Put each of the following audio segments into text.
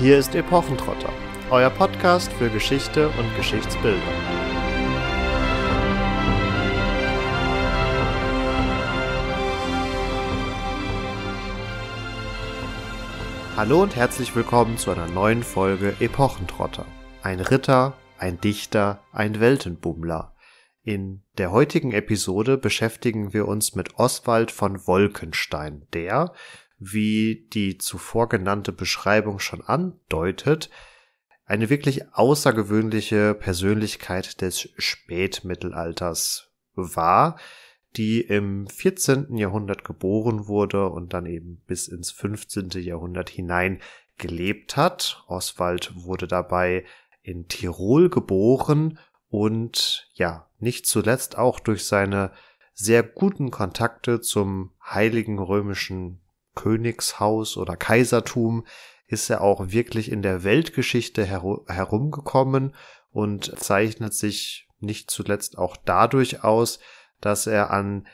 Hier ist Epochentrotter, euer Podcast für Geschichte und Geschichtsbildung. Hallo und herzlich willkommen zu einer neuen Folge Epochentrotter. Ein Ritter, ein Dichter, ein Weltenbummler. In der heutigen Episode beschäftigen wir uns mit Oswald von Wolkenstein, der, wie die zuvor genannte Beschreibung schon andeutet, eine wirklich außergewöhnliche Persönlichkeit des Spätmittelalters war, die im 14. Jahrhundert geboren wurde und dann eben bis ins 15. Jahrhundert hinein gelebt hat. Oswald wurde dabei in Tirol geboren und ja, nicht zuletzt auch durch seine sehr guten Kontakte zum Heiligen Römischen Königshaus oder Kaisertum ist er auch wirklich in der Weltgeschichte heru herumgekommen und zeichnet sich nicht zuletzt auch dadurch aus, dass er an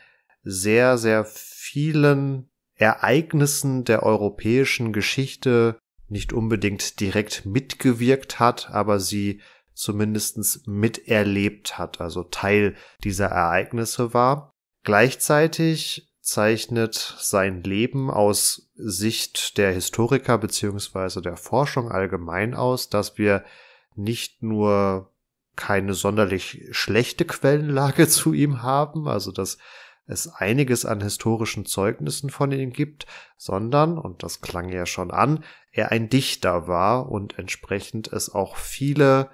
sehr, sehr vielen Ereignissen der europäischen Geschichte nicht unbedingt direkt mitgewirkt hat, aber sie zumindestens miterlebt hat, also Teil dieser Ereignisse war. Gleichzeitig zeichnet sein Leben aus Sicht der Historiker beziehungsweise der Forschung allgemein aus, dass wir nicht nur keine sonderlich schlechte Quellenlage zu ihm haben, also dass es einiges an historischen Zeugnissen von ihm gibt, sondern, und das klang ja schon an, er ein Dichter war und entsprechend es auch viele,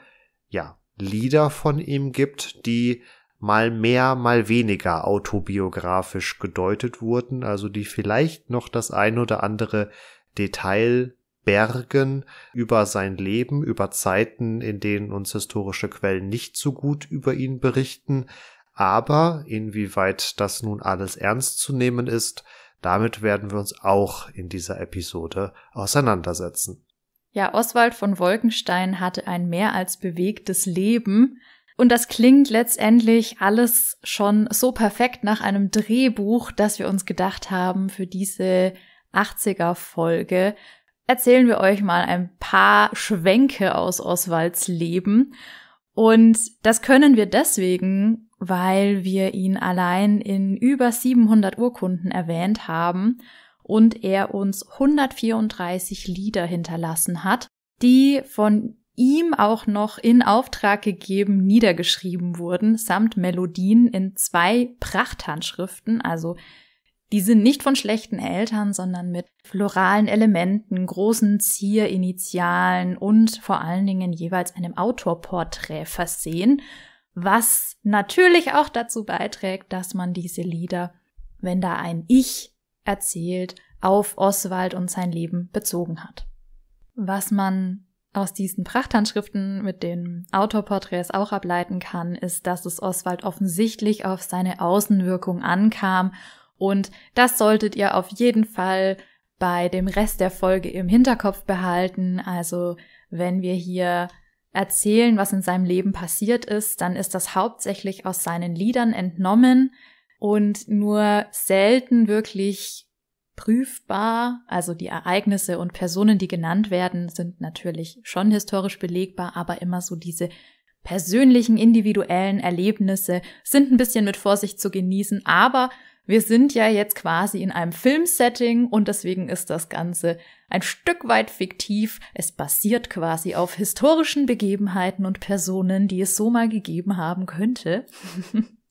ja, Lieder von ihm gibt, die mal mehr, mal weniger autobiografisch gedeutet wurden, also die vielleicht noch das ein oder andere Detail bergen über sein Leben, über Zeiten, in denen uns historische Quellen nicht so gut über ihn berichten, aber inwieweit das nun alles ernst zu nehmen ist, damit werden wir uns auch in dieser Episode auseinandersetzen. Ja, Oswald von Wolkenstein hatte ein mehr als bewegtes Leben, und das klingt letztendlich alles schon so perfekt nach einem Drehbuch, dass wir uns gedacht haben, für diese 80er Folge erzählen wir euch mal ein paar Schwenke aus Oswalds Leben. Und das können wir deswegen, weil wir ihn allein in über 700 Urkunden erwähnt haben und er uns 134 Lieder hinterlassen hat, die von ihm auch noch in Auftrag gegeben niedergeschrieben wurden, samt Melodien in zwei Prachthandschriften, also die sind nicht von schlechten Eltern, sondern mit floralen Elementen, großen Zierinitialen und vor allen Dingen jeweils einem Autorporträt versehen, was natürlich auch dazu beiträgt, dass man diese Lieder, wenn da ein Ich erzählt, auf Oswald und sein Leben bezogen hat. Was man aus diesen Prachthandschriften mit den Autorporträts auch ableiten kann, ist, dass es Oswald offensichtlich auf seine Außenwirkung ankam und das solltet ihr auf jeden Fall bei dem Rest der Folge im Hinterkopf behalten. Also wenn wir hier erzählen, was in seinem Leben passiert ist, dann ist das hauptsächlich aus seinen Liedern entnommen und nur selten wirklich prüfbar. Also die Ereignisse und Personen, die genannt werden, sind natürlich schon historisch belegbar, aber immer so diese persönlichen, individuellen Erlebnisse sind ein bisschen mit Vorsicht zu genießen, aber wir sind ja jetzt quasi in einem Filmsetting und deswegen ist das Ganze ein Stück weit fiktiv. Es basiert quasi auf historischen Begebenheiten und Personen, die es so mal gegeben haben könnte.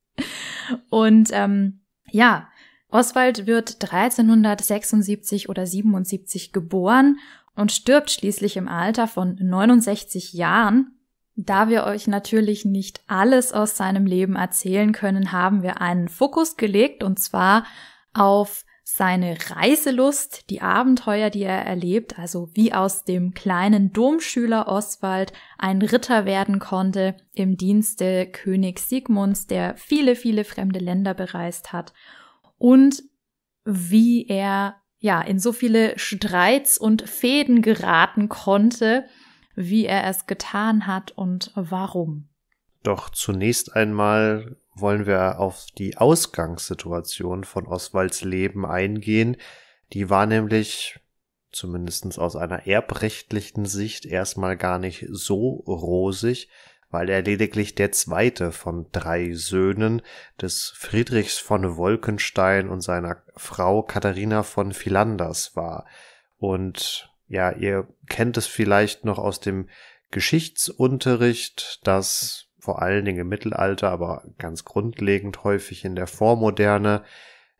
und ähm, ja, Oswald wird 1376 oder 77 geboren und stirbt schließlich im Alter von 69 Jahren. Da wir euch natürlich nicht alles aus seinem Leben erzählen können, haben wir einen Fokus gelegt und zwar auf seine Reiselust, die Abenteuer, die er erlebt, also wie aus dem kleinen Domschüler Oswald ein Ritter werden konnte im Dienste König Sigmunds, der viele, viele fremde Länder bereist hat und wie er ja in so viele Streits und Fäden geraten konnte, wie er es getan hat und warum. Doch zunächst einmal wollen wir auf die Ausgangssituation von Oswalds Leben eingehen. Die war nämlich, zumindest aus einer erbrechtlichen Sicht, erstmal gar nicht so rosig, weil er lediglich der zweite von drei Söhnen des Friedrichs von Wolkenstein und seiner Frau Katharina von Philanders war. Und ja, ihr kennt es vielleicht noch aus dem Geschichtsunterricht, dass vor allen Dingen im Mittelalter, aber ganz grundlegend häufig in der Vormoderne,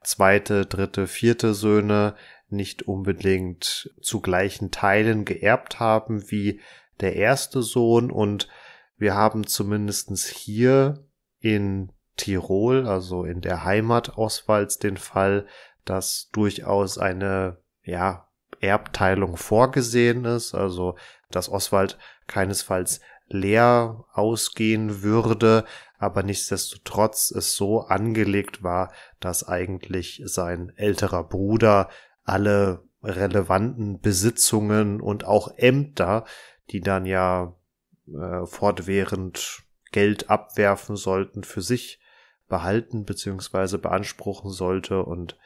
zweite, dritte, vierte Söhne nicht unbedingt zu gleichen Teilen geerbt haben wie der erste Sohn und wir haben zumindestens hier in Tirol, also in der Heimat Oswalds, den Fall, dass durchaus eine, ja, Erbteilung vorgesehen ist, also dass Oswald keinesfalls leer ausgehen würde, aber nichtsdestotrotz es so angelegt war, dass eigentlich sein älterer Bruder alle relevanten Besitzungen und auch Ämter, die dann ja äh, fortwährend Geld abwerfen sollten, für sich behalten bzw. beanspruchen sollte und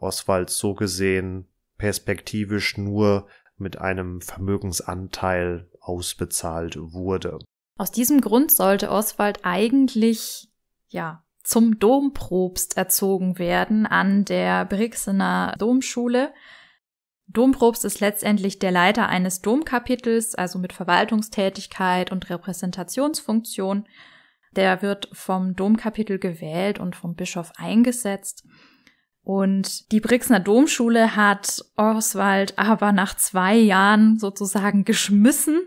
Oswald so gesehen perspektivisch nur mit einem Vermögensanteil ausbezahlt wurde. Aus diesem Grund sollte Oswald eigentlich, ja, zum Domprobst erzogen werden an der Brixener Domschule, Domprobst ist letztendlich der Leiter eines Domkapitels, also mit Verwaltungstätigkeit und Repräsentationsfunktion. Der wird vom Domkapitel gewählt und vom Bischof eingesetzt. Und die Brixner Domschule hat Oswald aber nach zwei Jahren sozusagen geschmissen,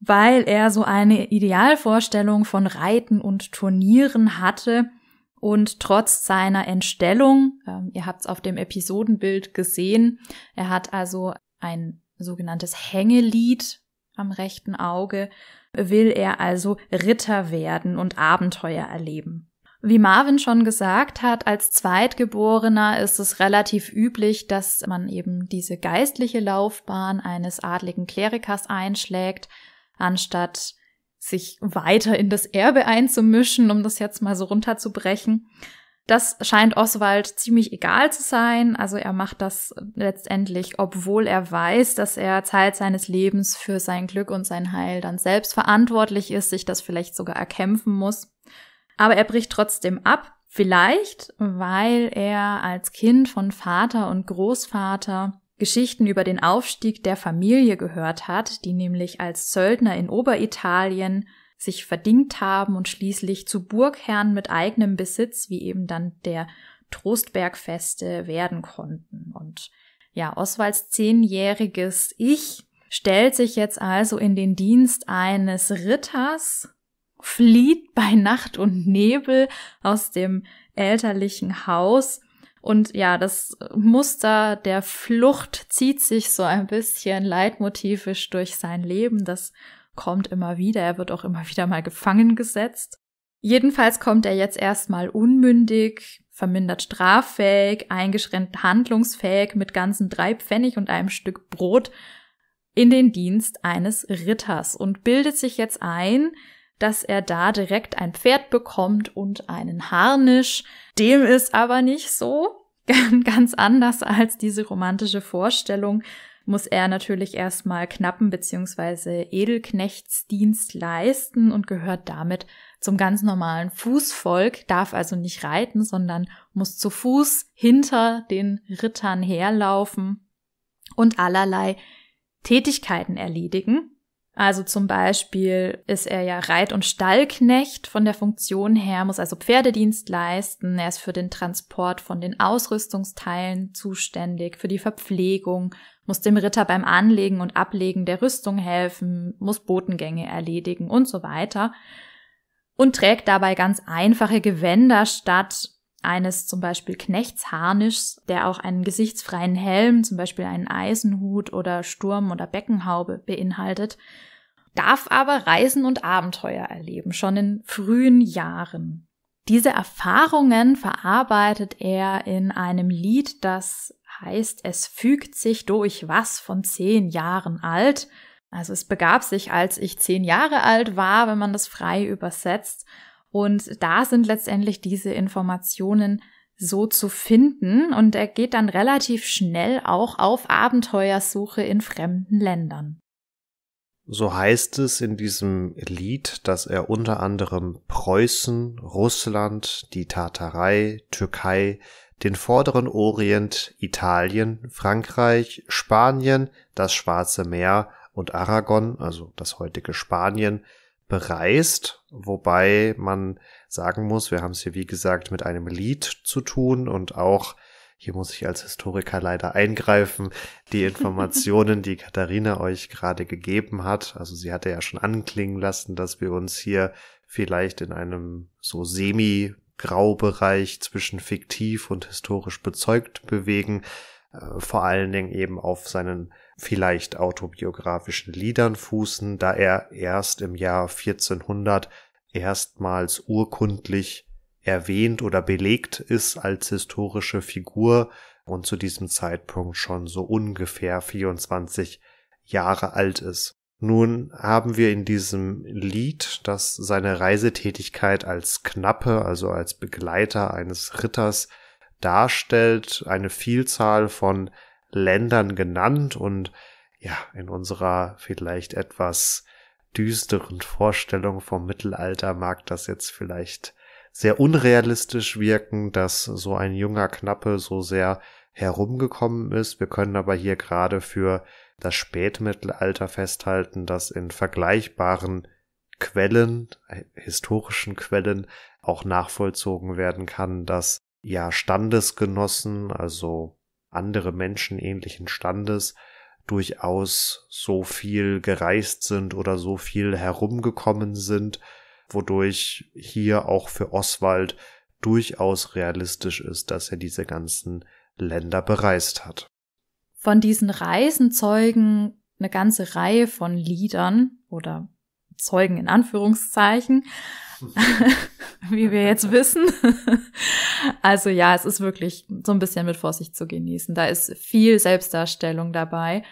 weil er so eine Idealvorstellung von Reiten und Turnieren hatte, und trotz seiner Entstellung, ähm, ihr habt es auf dem Episodenbild gesehen, er hat also ein sogenanntes Hängelied am rechten Auge, will er also Ritter werden und Abenteuer erleben. Wie Marvin schon gesagt hat, als Zweitgeborener ist es relativ üblich, dass man eben diese geistliche Laufbahn eines adligen Klerikers einschlägt, anstatt sich weiter in das Erbe einzumischen, um das jetzt mal so runterzubrechen. Das scheint Oswald ziemlich egal zu sein. Also er macht das letztendlich, obwohl er weiß, dass er Zeit seines Lebens für sein Glück und sein Heil dann selbst verantwortlich ist, sich das vielleicht sogar erkämpfen muss. Aber er bricht trotzdem ab, vielleicht weil er als Kind von Vater und Großvater Geschichten über den Aufstieg der Familie gehört hat, die nämlich als Söldner in Oberitalien sich verdingt haben und schließlich zu Burgherren mit eigenem Besitz, wie eben dann der Trostbergfeste, werden konnten. Und ja, Oswalds zehnjähriges Ich stellt sich jetzt also in den Dienst eines Ritters, flieht bei Nacht und Nebel aus dem elterlichen Haus und ja, das Muster der Flucht zieht sich so ein bisschen leitmotivisch durch sein Leben. Das kommt immer wieder. Er wird auch immer wieder mal gefangen gesetzt. Jedenfalls kommt er jetzt erstmal unmündig, vermindert straffähig, eingeschränkt handlungsfähig mit ganzen drei Pfennig und einem Stück Brot in den Dienst eines Ritters und bildet sich jetzt ein, dass er da direkt ein Pferd bekommt und einen Harnisch. Dem ist aber nicht so. Ganz anders als diese romantische Vorstellung muss er natürlich erstmal Knappen bzw. Edelknechtsdienst leisten und gehört damit zum ganz normalen Fußvolk, darf also nicht reiten, sondern muss zu Fuß hinter den Rittern herlaufen und allerlei Tätigkeiten erledigen. Also zum Beispiel ist er ja Reit- und Stallknecht von der Funktion her, muss also Pferdedienst leisten. Er ist für den Transport von den Ausrüstungsteilen zuständig, für die Verpflegung, muss dem Ritter beim Anlegen und Ablegen der Rüstung helfen, muss Botengänge erledigen und so weiter. Und trägt dabei ganz einfache Gewänder statt eines zum Beispiel Knechtsharnischs, der auch einen gesichtsfreien Helm, zum Beispiel einen Eisenhut oder Sturm- oder Beckenhaube beinhaltet, darf aber Reisen und Abenteuer erleben, schon in frühen Jahren. Diese Erfahrungen verarbeitet er in einem Lied, das heißt Es fügt sich durch was von zehn Jahren alt. Also es begab sich, als ich zehn Jahre alt war, wenn man das frei übersetzt. Und da sind letztendlich diese Informationen so zu finden und er geht dann relativ schnell auch auf Abenteuersuche in fremden Ländern. So heißt es in diesem Lied, dass er unter anderem Preußen, Russland, die Tatarei, Türkei, den vorderen Orient, Italien, Frankreich, Spanien, das Schwarze Meer und Aragon, also das heutige Spanien, bereist, wobei man sagen muss, wir haben es hier wie gesagt mit einem Lied zu tun und auch hier muss ich als Historiker leider eingreifen. Die Informationen, die Katharina euch gerade gegeben hat, also sie hatte ja schon anklingen lassen, dass wir uns hier vielleicht in einem so semi Graubereich zwischen fiktiv und historisch bezeugt bewegen, äh, vor allen Dingen eben auf seinen vielleicht autobiografischen Liedern fußen, da er erst im Jahr 1400 erstmals urkundlich erwähnt oder belegt ist als historische Figur und zu diesem Zeitpunkt schon so ungefähr 24 Jahre alt ist. Nun haben wir in diesem Lied, das seine Reisetätigkeit als Knappe, also als Begleiter eines Ritters darstellt, eine Vielzahl von Ländern genannt und ja, in unserer vielleicht etwas düsteren Vorstellung vom Mittelalter mag das jetzt vielleicht sehr unrealistisch wirken, dass so ein junger Knappe so sehr herumgekommen ist. Wir können aber hier gerade für das Spätmittelalter festhalten, dass in vergleichbaren Quellen, äh, historischen Quellen auch nachvollzogen werden kann, dass ja Standesgenossen, also andere Menschen ähnlichen Standes durchaus so viel gereist sind oder so viel herumgekommen sind, wodurch hier auch für Oswald durchaus realistisch ist, dass er diese ganzen Länder bereist hat. Von diesen Reisen zeugen eine ganze Reihe von Liedern oder Zeugen in Anführungszeichen, wie wir jetzt wissen. also ja, es ist wirklich so ein bisschen mit Vorsicht zu genießen. Da ist viel Selbstdarstellung dabei.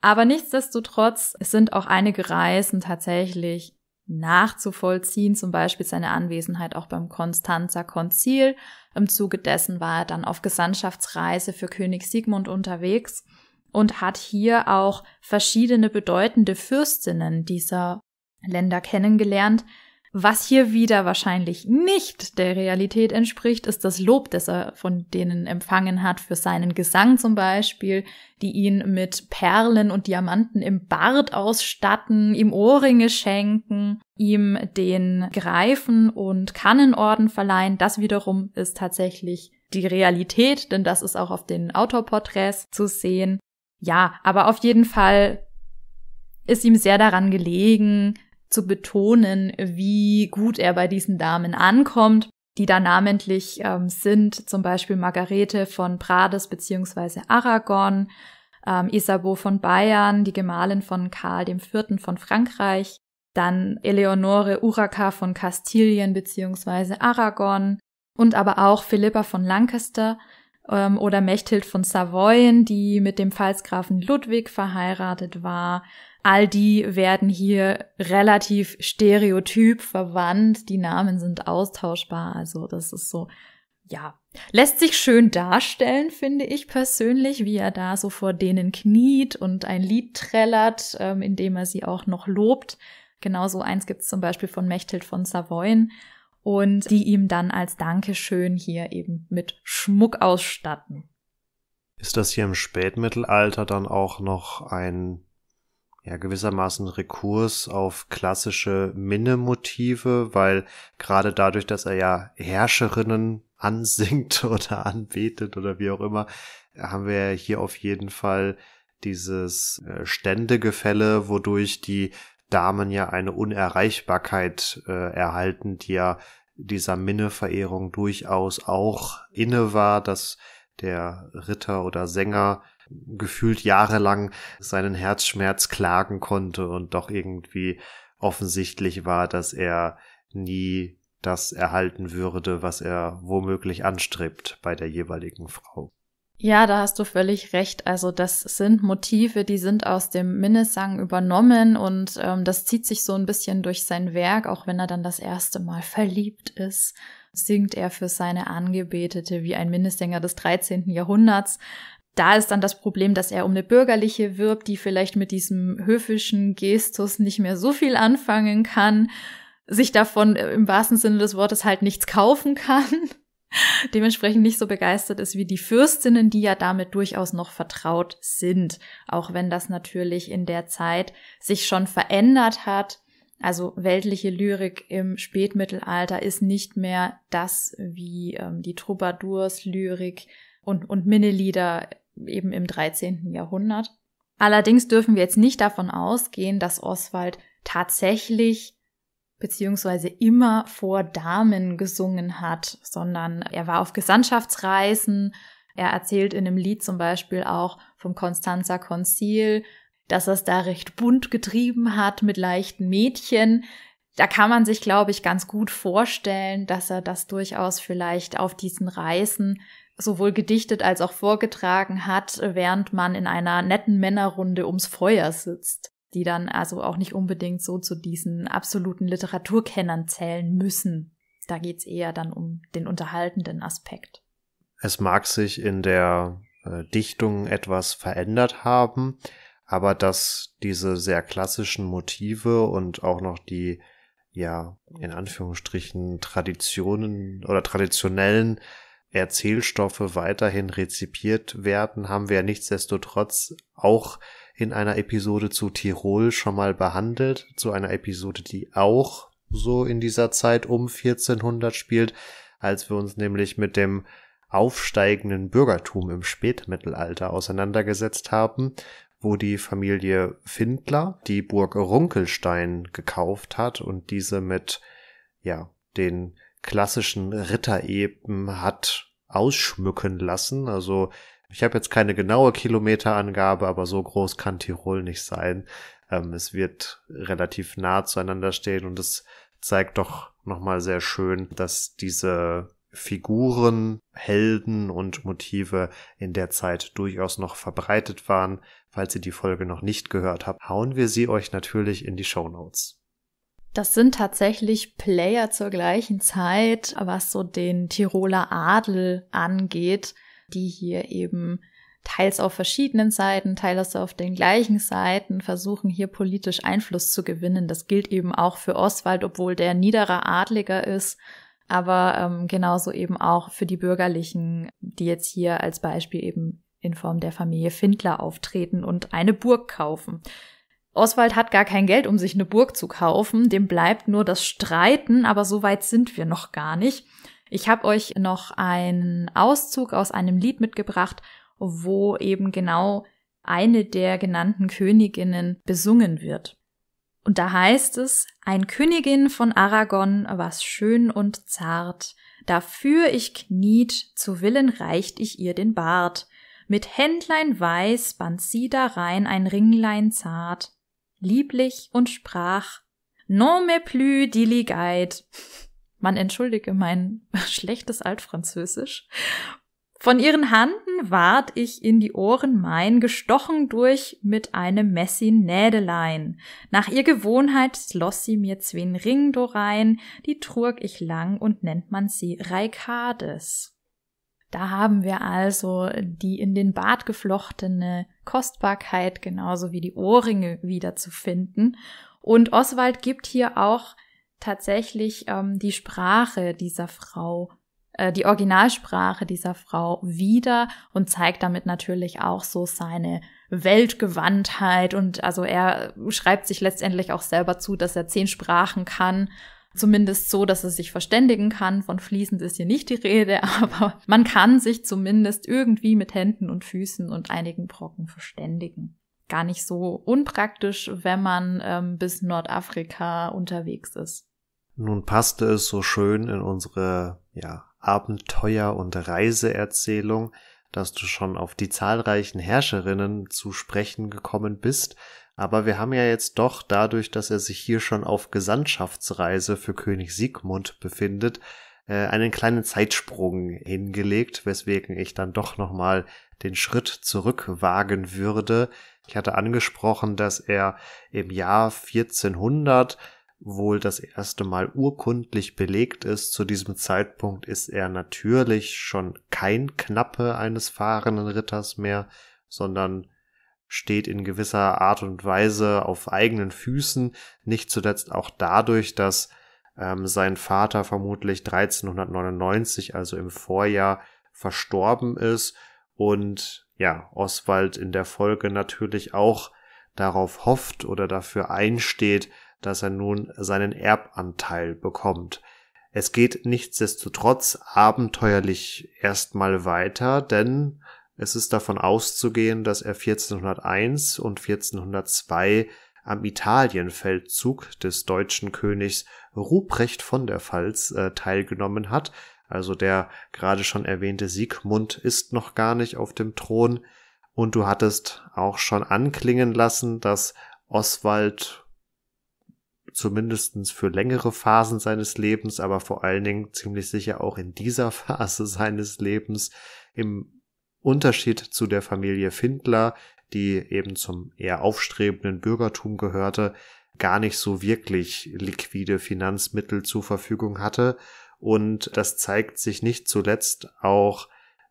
Aber nichtsdestotrotz, es sind auch einige Reisen tatsächlich nachzuvollziehen, zum Beispiel seine Anwesenheit auch beim Konstanzer Konzil. Im Zuge dessen war er dann auf Gesandtschaftsreise für König Sigmund unterwegs und hat hier auch verschiedene bedeutende Fürstinnen dieser Länder kennengelernt, was hier wieder wahrscheinlich nicht der Realität entspricht, ist das Lob, das er von denen empfangen hat, für seinen Gesang zum Beispiel, die ihn mit Perlen und Diamanten im Bart ausstatten, ihm Ohrringe schenken, ihm den Greifen und Kannenorden verleihen. Das wiederum ist tatsächlich die Realität, denn das ist auch auf den Autoporträts zu sehen. Ja, aber auf jeden Fall ist ihm sehr daran gelegen, zu betonen, wie gut er bei diesen Damen ankommt, die da namentlich ähm, sind, zum Beispiel Margarete von Prades bzw. Aragon, ähm, Isabeau von Bayern, die Gemahlin von Karl IV. von Frankreich, dann Eleonore Uraca von Kastilien bzw. Aragon und aber auch Philippa von Lancaster, ähm, oder Mechthild von Savoyen, die mit dem Pfalzgrafen Ludwig verheiratet war. All die werden hier relativ stereotyp verwandt. Die Namen sind austauschbar. Also das ist so, ja, lässt sich schön darstellen, finde ich persönlich, wie er da so vor denen kniet und ein Lied trällert, ähm, indem er sie auch noch lobt. Genauso eins gibt's zum Beispiel von Mechthild von Savoyen und die ihm dann als Dankeschön hier eben mit Schmuck ausstatten. Ist das hier im Spätmittelalter dann auch noch ein ja gewissermaßen Rekurs auf klassische Minnemotive, weil gerade dadurch, dass er ja Herrscherinnen ansingt oder anbetet oder wie auch immer, haben wir ja hier auf jeden Fall dieses äh, Ständegefälle, wodurch die Damen ja eine Unerreichbarkeit äh, erhalten, die ja dieser Minneverehrung durchaus auch inne war, dass der Ritter oder Sänger gefühlt jahrelang seinen Herzschmerz klagen konnte und doch irgendwie offensichtlich war, dass er nie das erhalten würde, was er womöglich anstrebt bei der jeweiligen Frau. Ja, da hast du völlig recht. Also das sind Motive, die sind aus dem Minnesang übernommen und ähm, das zieht sich so ein bisschen durch sein Werk, auch wenn er dann das erste Mal verliebt ist singt er für seine Angebetete wie ein Minnesänger des 13. Jahrhunderts. Da ist dann das Problem, dass er um eine bürgerliche wirbt, die vielleicht mit diesem höfischen Gestus nicht mehr so viel anfangen kann, sich davon äh, im wahrsten Sinne des Wortes halt nichts kaufen kann dementsprechend nicht so begeistert ist wie die Fürstinnen, die ja damit durchaus noch vertraut sind, auch wenn das natürlich in der Zeit sich schon verändert hat. Also weltliche Lyrik im Spätmittelalter ist nicht mehr das, wie ähm, die Troubadours Lyrik und, und Minnelieder eben im 13. Jahrhundert. Allerdings dürfen wir jetzt nicht davon ausgehen, dass Oswald tatsächlich beziehungsweise immer vor Damen gesungen hat, sondern er war auf Gesandtschaftsreisen. Er erzählt in einem Lied zum Beispiel auch vom Konstanzer Konzil, dass er es da recht bunt getrieben hat mit leichten Mädchen. Da kann man sich, glaube ich, ganz gut vorstellen, dass er das durchaus vielleicht auf diesen Reisen sowohl gedichtet als auch vorgetragen hat, während man in einer netten Männerrunde ums Feuer sitzt die dann also auch nicht unbedingt so zu diesen absoluten Literaturkennern zählen müssen. Da geht es eher dann um den unterhaltenden Aspekt. Es mag sich in der äh, Dichtung etwas verändert haben, aber dass diese sehr klassischen Motive und auch noch die ja in Anführungsstrichen Traditionen oder traditionellen Erzählstoffe weiterhin rezipiert werden, haben wir nichtsdestotrotz auch in einer Episode zu Tirol schon mal behandelt, zu einer Episode, die auch so in dieser Zeit um 1400 spielt, als wir uns nämlich mit dem aufsteigenden Bürgertum im Spätmittelalter auseinandergesetzt haben, wo die Familie Findler die Burg Runkelstein gekauft hat und diese mit ja, den klassischen Ritter eben hat ausschmücken lassen, also ich habe jetzt keine genaue Kilometerangabe, aber so groß kann Tirol nicht sein. Ähm, es wird relativ nah zueinander stehen und es zeigt doch nochmal sehr schön, dass diese Figuren, Helden und Motive in der Zeit durchaus noch verbreitet waren. Falls ihr die Folge noch nicht gehört habt, hauen wir sie euch natürlich in die Show Notes. Das sind tatsächlich Player zur gleichen Zeit, was so den Tiroler Adel angeht die hier eben teils auf verschiedenen Seiten, teils auf den gleichen Seiten versuchen, hier politisch Einfluss zu gewinnen. Das gilt eben auch für Oswald, obwohl der niederer Adliger ist, aber ähm, genauso eben auch für die Bürgerlichen, die jetzt hier als Beispiel eben in Form der Familie Findler auftreten und eine Burg kaufen. Oswald hat gar kein Geld, um sich eine Burg zu kaufen, dem bleibt nur das Streiten, aber so weit sind wir noch gar nicht. Ich habe euch noch einen Auszug aus einem Lied mitgebracht, wo eben genau eine der genannten Königinnen besungen wird. Und da heißt es, ein Königin von Aragon, was schön und zart, dafür ich kniet, zu Willen reicht ich ihr den Bart. Mit Händlein weiß band sie darein ein Ringlein zart, lieblich und sprach, Non me plus diligait man entschuldige mein schlechtes Altfranzösisch, von ihren Handen ward ich in die Ohren mein, gestochen durch mit einem Messin-Nädelein. Nach ihr Gewohnheit schloss sie mir zween Ring dorein, die trug ich lang und nennt man sie Reikades. Da haben wir also die in den Bart geflochtene Kostbarkeit genauso wie die Ohrringe wiederzufinden. Und Oswald gibt hier auch tatsächlich ähm, die Sprache dieser Frau, äh, die Originalsprache dieser Frau wieder und zeigt damit natürlich auch so seine Weltgewandtheit und also er schreibt sich letztendlich auch selber zu, dass er zehn Sprachen kann. Zumindest so, dass er sich verständigen kann. Von fließend ist hier nicht die Rede, aber man kann sich zumindest irgendwie mit Händen und Füßen und einigen Brocken verständigen gar nicht so unpraktisch, wenn man ähm, bis Nordafrika unterwegs ist. Nun passte es so schön in unsere ja, Abenteuer- und Reiseerzählung, dass du schon auf die zahlreichen Herrscherinnen zu sprechen gekommen bist, aber wir haben ja jetzt doch dadurch, dass er sich hier schon auf Gesandtschaftsreise für König Siegmund befindet, äh, einen kleinen Zeitsprung hingelegt, weswegen ich dann doch nochmal den Schritt zurückwagen würde. Ich hatte angesprochen, dass er im Jahr 1400 wohl das erste Mal urkundlich belegt ist. Zu diesem Zeitpunkt ist er natürlich schon kein Knappe eines fahrenden Ritters mehr, sondern steht in gewisser Art und Weise auf eigenen Füßen, nicht zuletzt auch dadurch, dass ähm, sein Vater vermutlich 1399, also im Vorjahr, verstorben ist und ja, Oswald in der Folge natürlich auch darauf hofft oder dafür einsteht, dass er nun seinen Erbanteil bekommt. Es geht nichtsdestotrotz abenteuerlich erstmal weiter, denn es ist davon auszugehen, dass er 1401 und 1402 am Italienfeldzug des deutschen Königs Ruprecht von der Pfalz äh, teilgenommen hat. Also der gerade schon erwähnte Siegmund ist noch gar nicht auf dem Thron. Und du hattest auch schon anklingen lassen, dass Oswald zumindestens für längere Phasen seines Lebens, aber vor allen Dingen ziemlich sicher auch in dieser Phase seines Lebens im Unterschied zu der Familie Findler, die eben zum eher aufstrebenden Bürgertum gehörte, gar nicht so wirklich liquide Finanzmittel zur Verfügung hatte. Und das zeigt sich nicht zuletzt auch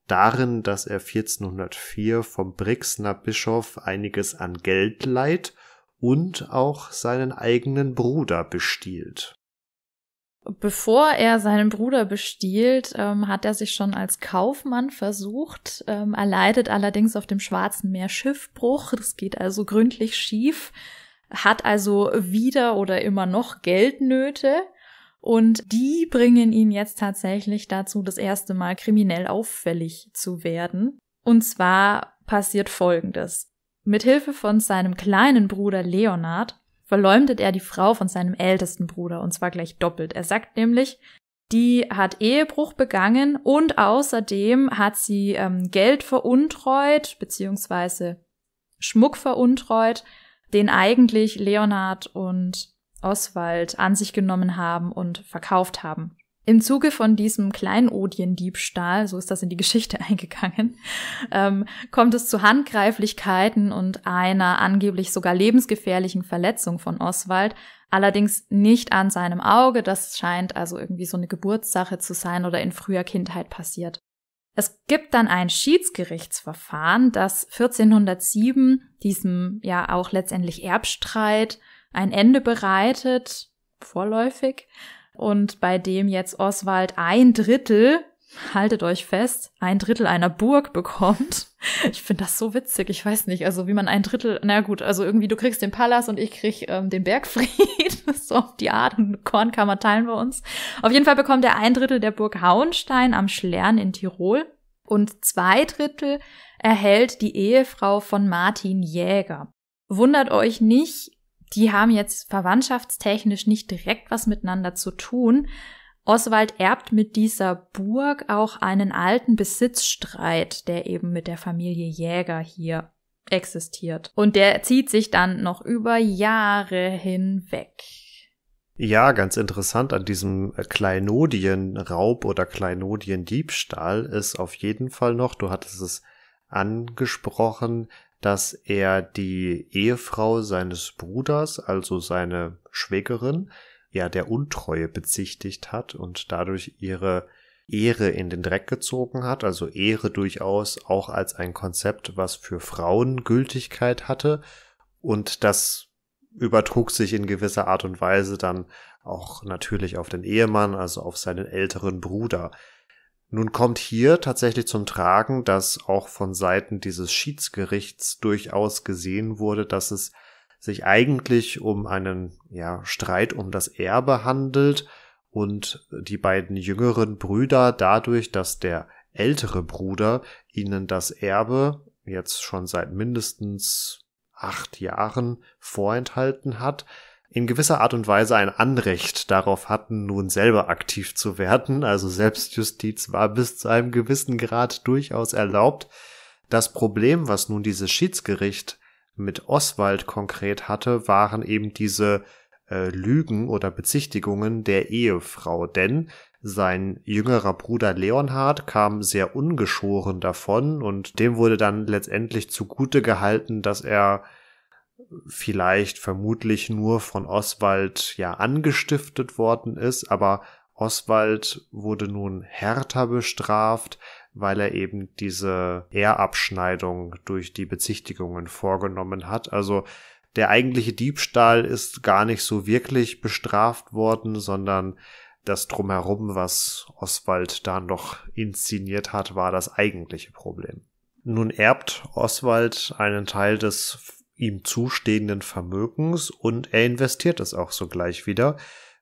darin, dass er 1404 vom Brixner Bischof einiges an Geld leiht und auch seinen eigenen Bruder bestiehlt. Bevor er seinen Bruder bestiehlt, ähm, hat er sich schon als Kaufmann versucht. Ähm, er leidet allerdings auf dem Schwarzen Meer Schiffbruch. Das geht also gründlich schief. Hat also wieder oder immer noch Geldnöte. Und die bringen ihn jetzt tatsächlich dazu, das erste Mal kriminell auffällig zu werden. Und zwar passiert Folgendes. Mithilfe von seinem kleinen Bruder Leonard verleumdet er die Frau von seinem ältesten Bruder, und zwar gleich doppelt. Er sagt nämlich, die hat Ehebruch begangen und außerdem hat sie ähm, Geld veruntreut, bzw. Schmuck veruntreut, den eigentlich Leonard und Oswald an sich genommen haben und verkauft haben. Im Zuge von diesem Kleinodiendiebstahl, so ist das in die Geschichte eingegangen, ähm, kommt es zu Handgreiflichkeiten und einer angeblich sogar lebensgefährlichen Verletzung von Oswald, allerdings nicht an seinem Auge, das scheint also irgendwie so eine Geburtssache zu sein oder in früher Kindheit passiert. Es gibt dann ein Schiedsgerichtsverfahren, das 1407 diesem ja auch letztendlich Erbstreit ein Ende bereitet, vorläufig, und bei dem jetzt Oswald ein Drittel, haltet euch fest, ein Drittel einer Burg bekommt. Ich finde das so witzig, ich weiß nicht, also wie man ein Drittel, na gut, also irgendwie du kriegst den Palas und ich krieg ähm, den Bergfried, so auf die Art und Kornkammer teilen wir uns. Auf jeden Fall bekommt er ein Drittel der Burg Hauenstein am Schlern in Tirol und zwei Drittel erhält die Ehefrau von Martin Jäger. Wundert euch nicht, die haben jetzt verwandtschaftstechnisch nicht direkt was miteinander zu tun. Oswald erbt mit dieser Burg auch einen alten Besitzstreit, der eben mit der Familie Jäger hier existiert. Und der zieht sich dann noch über Jahre hinweg. Ja, ganz interessant an diesem Kleinodienraub oder Kleinodiendiebstahl ist auf jeden Fall noch, du hattest es angesprochen, dass er die Ehefrau seines Bruders, also seine Schwägerin, ja der Untreue bezichtigt hat und dadurch ihre Ehre in den Dreck gezogen hat, also Ehre durchaus auch als ein Konzept, was für Frauen Gültigkeit hatte und das übertrug sich in gewisser Art und Weise dann auch natürlich auf den Ehemann, also auf seinen älteren Bruder. Nun kommt hier tatsächlich zum Tragen, dass auch von Seiten dieses Schiedsgerichts durchaus gesehen wurde, dass es sich eigentlich um einen ja, Streit um das Erbe handelt und die beiden jüngeren Brüder dadurch, dass der ältere Bruder ihnen das Erbe jetzt schon seit mindestens acht Jahren vorenthalten hat, in gewisser Art und Weise ein Anrecht darauf hatten, nun selber aktiv zu werden. Also Selbstjustiz war bis zu einem gewissen Grad durchaus erlaubt. Das Problem, was nun dieses Schiedsgericht mit Oswald konkret hatte, waren eben diese äh, Lügen oder Bezichtigungen der Ehefrau, denn sein jüngerer Bruder Leonhard kam sehr ungeschoren davon und dem wurde dann letztendlich zugute gehalten, dass er vielleicht vermutlich nur von Oswald ja angestiftet worden ist, aber Oswald wurde nun härter bestraft, weil er eben diese Ehrabschneidung durch die Bezichtigungen vorgenommen hat. Also der eigentliche Diebstahl ist gar nicht so wirklich bestraft worden, sondern das drumherum, was Oswald da noch inszeniert hat, war das eigentliche Problem. Nun erbt Oswald einen Teil des ihm zustehenden Vermögens und er investiert es auch sogleich wieder.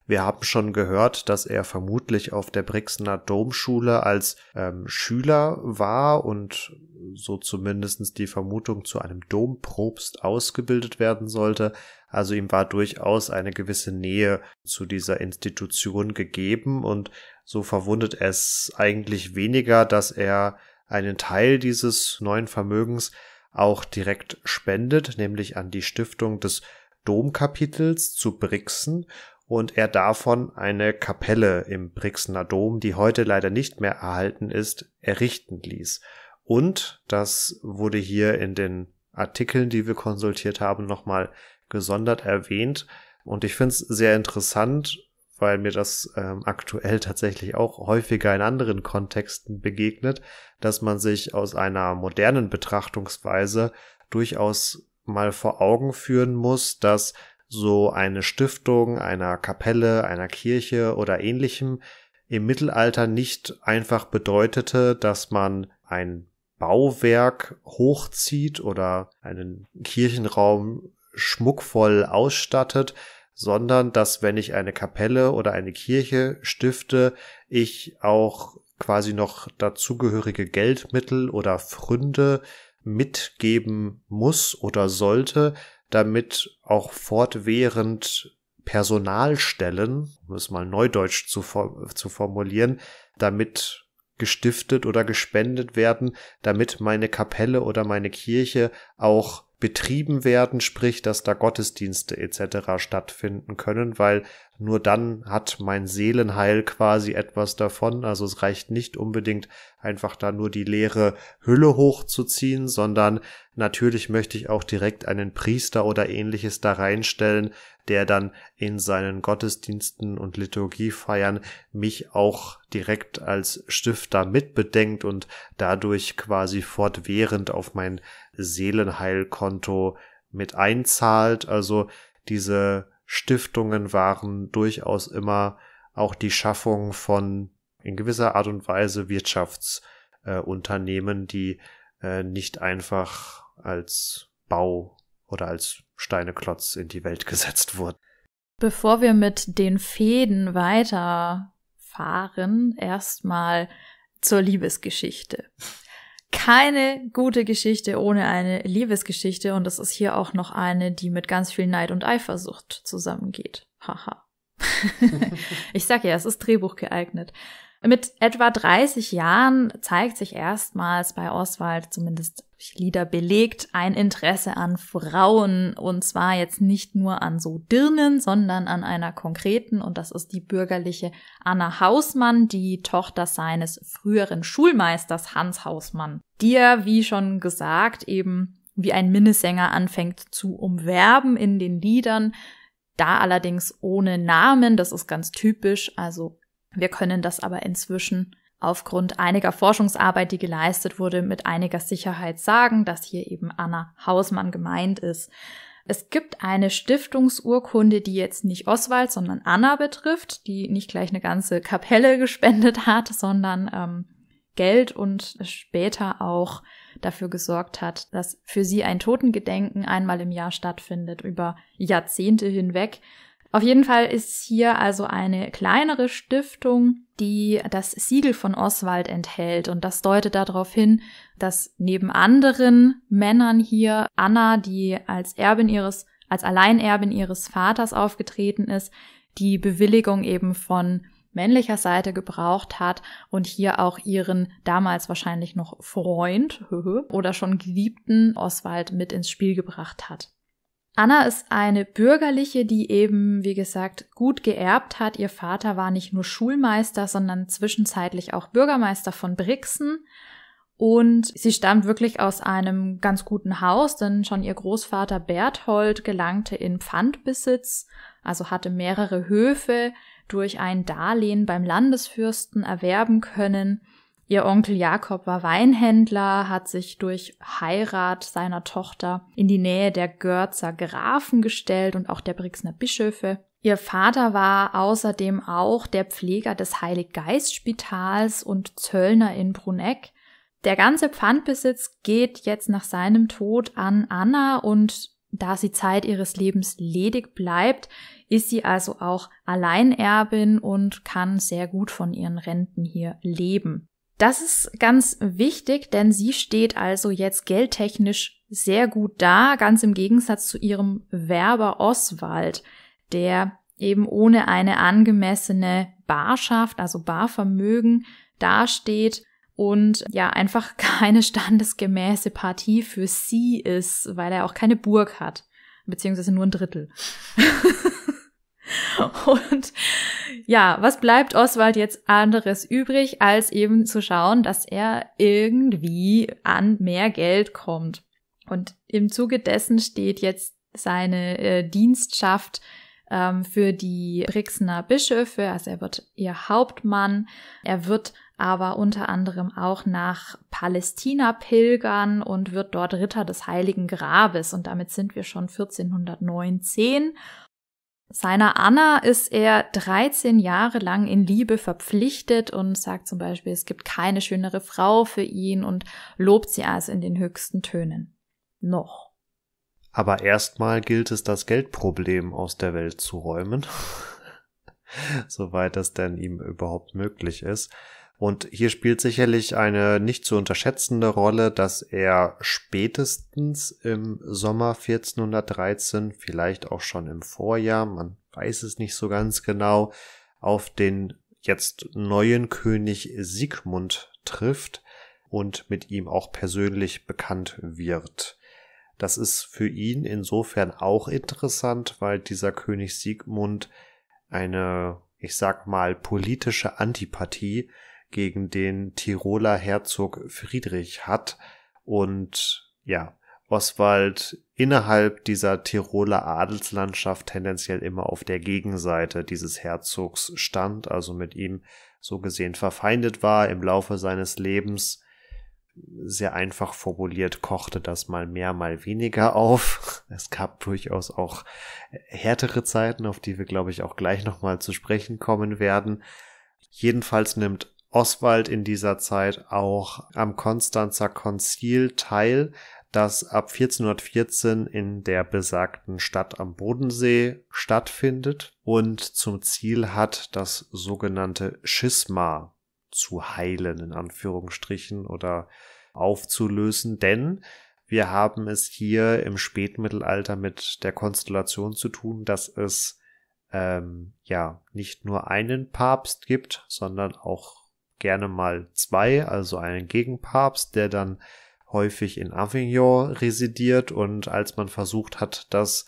Wir haben schon gehört, dass er vermutlich auf der Brixener Domschule als ähm, Schüler war und so zumindestens die Vermutung zu einem Dompropst ausgebildet werden sollte. Also ihm war durchaus eine gewisse Nähe zu dieser Institution gegeben und so verwundet es eigentlich weniger, dass er einen Teil dieses neuen Vermögens auch direkt spendet, nämlich an die Stiftung des Domkapitels zu Brixen und er davon eine Kapelle im Brixener Dom, die heute leider nicht mehr erhalten ist, errichten ließ. Und das wurde hier in den Artikeln, die wir konsultiert haben, nochmal gesondert erwähnt. Und ich finde es sehr interessant, weil mir das ähm, aktuell tatsächlich auch häufiger in anderen Kontexten begegnet, dass man sich aus einer modernen Betrachtungsweise durchaus mal vor Augen führen muss, dass so eine Stiftung einer Kapelle, einer Kirche oder ähnlichem im Mittelalter nicht einfach bedeutete, dass man ein Bauwerk hochzieht oder einen Kirchenraum schmuckvoll ausstattet, sondern dass wenn ich eine Kapelle oder eine Kirche stifte, ich auch quasi noch dazugehörige Geldmittel oder Fründe mitgeben muss oder sollte, damit auch fortwährend Personalstellen, um es mal neudeutsch zu, zu formulieren, damit gestiftet oder gespendet werden, damit meine Kapelle oder meine Kirche auch betrieben werden, sprich, dass da Gottesdienste etc. stattfinden können, weil nur dann hat mein Seelenheil quasi etwas davon. Also es reicht nicht unbedingt einfach da nur die leere Hülle hochzuziehen, sondern natürlich möchte ich auch direkt einen Priester oder ähnliches da reinstellen, der dann in seinen Gottesdiensten und Liturgiefeiern mich auch direkt als Stifter mitbedenkt und dadurch quasi fortwährend auf mein Seelenheilkonto mit einzahlt. Also diese Stiftungen waren durchaus immer auch die Schaffung von in gewisser Art und Weise Wirtschaftsunternehmen, äh, die äh, nicht einfach als Bau oder als Steineklotz in die Welt gesetzt wurden. Bevor wir mit den Fäden weiterfahren, erstmal zur Liebesgeschichte keine gute Geschichte ohne eine Liebesgeschichte und das ist hier auch noch eine, die mit ganz viel Neid und Eifersucht zusammengeht. Haha. ich sag ja, es ist Drehbuch geeignet. Mit etwa 30 Jahren zeigt sich erstmals bei Oswald, zumindest durch Lieder belegt, ein Interesse an Frauen. Und zwar jetzt nicht nur an so Dirnen, sondern an einer konkreten, und das ist die bürgerliche Anna Hausmann, die Tochter seines früheren Schulmeisters Hans Hausmann, die er, wie schon gesagt, eben wie ein Minnesänger anfängt zu umwerben in den Liedern, da allerdings ohne Namen, das ist ganz typisch, also wir können das aber inzwischen aufgrund einiger Forschungsarbeit, die geleistet wurde, mit einiger Sicherheit sagen, dass hier eben Anna Hausmann gemeint ist. Es gibt eine Stiftungsurkunde, die jetzt nicht Oswald, sondern Anna betrifft, die nicht gleich eine ganze Kapelle gespendet hat, sondern ähm, Geld und später auch dafür gesorgt hat, dass für sie ein Totengedenken einmal im Jahr stattfindet, über Jahrzehnte hinweg. Auf jeden Fall ist hier also eine kleinere Stiftung, die das Siegel von Oswald enthält. Und das deutet darauf hin, dass neben anderen Männern hier Anna, die als Erbin ihres, als Alleinerbin ihres Vaters aufgetreten ist, die Bewilligung eben von männlicher Seite gebraucht hat und hier auch ihren damals wahrscheinlich noch Freund oder schon Geliebten Oswald mit ins Spiel gebracht hat. Anna ist eine Bürgerliche, die eben, wie gesagt, gut geerbt hat. Ihr Vater war nicht nur Schulmeister, sondern zwischenzeitlich auch Bürgermeister von Brixen. Und sie stammt wirklich aus einem ganz guten Haus, denn schon ihr Großvater Berthold gelangte in Pfandbesitz, also hatte mehrere Höfe durch ein Darlehen beim Landesfürsten erwerben können. Ihr Onkel Jakob war Weinhändler, hat sich durch Heirat seiner Tochter in die Nähe der Görzer Grafen gestellt und auch der Brixner Bischöfe. Ihr Vater war außerdem auch der Pfleger des Heiliggeistspitals und Zöllner in Bruneck. Der ganze Pfandbesitz geht jetzt nach seinem Tod an Anna und da sie Zeit ihres Lebens ledig bleibt, ist sie also auch Alleinerbin und kann sehr gut von ihren Renten hier leben. Das ist ganz wichtig, denn sie steht also jetzt geldtechnisch sehr gut da, ganz im Gegensatz zu ihrem Werber Oswald, der eben ohne eine angemessene Barschaft, also Barvermögen dasteht und ja einfach keine standesgemäße Partie für sie ist, weil er auch keine Burg hat, beziehungsweise nur ein Drittel. Und ja, was bleibt Oswald jetzt anderes übrig, als eben zu schauen, dass er irgendwie an mehr Geld kommt. Und im Zuge dessen steht jetzt seine äh, Dienstschaft ähm, für die Brixener Bischöfe, also er wird ihr Hauptmann, er wird aber unter anderem auch nach Palästina pilgern und wird dort Ritter des Heiligen Grabes. Und damit sind wir schon 1419 seiner Anna ist er 13 Jahre lang in Liebe verpflichtet und sagt zum Beispiel, es gibt keine schönere Frau für ihn und lobt sie also in den höchsten Tönen. Noch. Aber erstmal gilt es, das Geldproblem aus der Welt zu räumen, soweit das denn ihm überhaupt möglich ist. Und hier spielt sicherlich eine nicht zu unterschätzende Rolle, dass er spätestens im Sommer 1413, vielleicht auch schon im Vorjahr, man weiß es nicht so ganz genau, auf den jetzt neuen König Sigmund trifft und mit ihm auch persönlich bekannt wird. Das ist für ihn insofern auch interessant, weil dieser König Sigmund eine, ich sag mal, politische Antipathie gegen den Tiroler Herzog Friedrich hat. Und ja, Oswald innerhalb dieser Tiroler Adelslandschaft tendenziell immer auf der Gegenseite dieses Herzogs stand, also mit ihm so gesehen verfeindet war im Laufe seines Lebens. Sehr einfach formuliert kochte das mal mehr, mal weniger auf. Es gab durchaus auch härtere Zeiten, auf die wir, glaube ich, auch gleich nochmal zu sprechen kommen werden. Jedenfalls nimmt Oswald in dieser Zeit auch am Konstanzer Konzil teil, das ab 1414 in der besagten Stadt am Bodensee stattfindet und zum Ziel hat, das sogenannte Schisma zu heilen, in Anführungsstrichen, oder aufzulösen, denn wir haben es hier im Spätmittelalter mit der Konstellation zu tun, dass es ähm, ja nicht nur einen Papst gibt, sondern auch gerne mal zwei, also einen Gegenpapst, der dann häufig in Avignon residiert und als man versucht hat, das